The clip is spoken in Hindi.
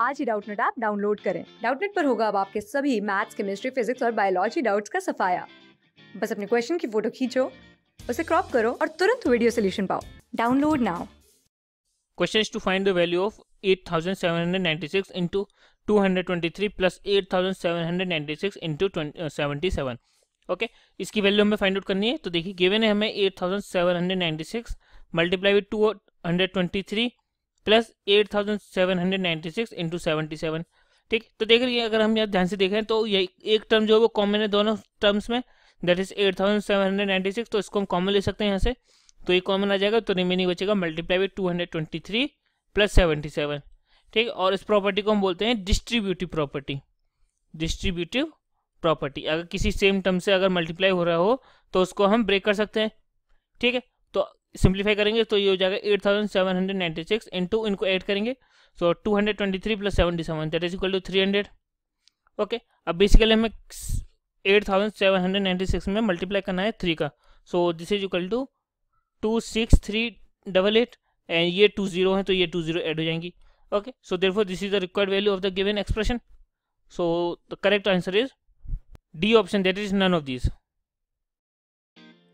आज ही डाउटनेट ऐप डाउनलोड करें डाउटनेट पर होगा अब आपके सभी मैथ्स केमिस्ट्री फिजिक्स और बायोलॉजी डाउट्स का सफाया बस अपने क्वेश्चन की फोटो खींचो उसे क्रॉप करो और तुरंत वीडियो सोल्यूशन पाओ download now question to find the value of 8796 into 223 plus 8796 into 77 okay uh, okay? इसकी वैल्यू हमें फाइंड आउट करनी है तो देखिए गिवन है हमें 8796 multiply with 223 plus eight thousand seven hundred ninety six into seventy seven ठीक तो देख रही अगर हम यहाँ ध्यान से देखें तो ये एक टर्म जो है वो कॉमन है दोनों टर्म्स में that is eight thousand seven hundred ninety six तो इसको हम कॉमन ले सकते हैं यहाँ से तो ये कॉमन आ जाएगा तो रिमेनिंग बचेगा multiply with two hundred twenty three plus seventy seven ठीक और इस प्रॉपर्टी को हम बोलते हैं डिस्ट्रीब्यूटिव प्रॉपर्टी डिस्ट्रीब्यूटिव प्रॉपर्टी अगर किसी सेम टर्म से अगर मल्टीप्लाई हो रहा हो तो उसको हम ब्रेक कर सकते हैं ठीक है सिंप्लीफाई करेंगे तो ये हो जाएगा eight thousand seven hundred ninety six into इनको ऐड करेंगे so two hundred twenty three plus seventy seven that is equal to three hundred okay अब बेसिकली हमें eight thousand seven hundred ninety six में मल्टीप्लाई करना है थ्री का so this is equal to two six three double eight and ये टू जीरो है तो ये टू जीरो ऐड हो जाएंगी okay so there four this is the required value of the given expression so the correct answer is D option that is none of this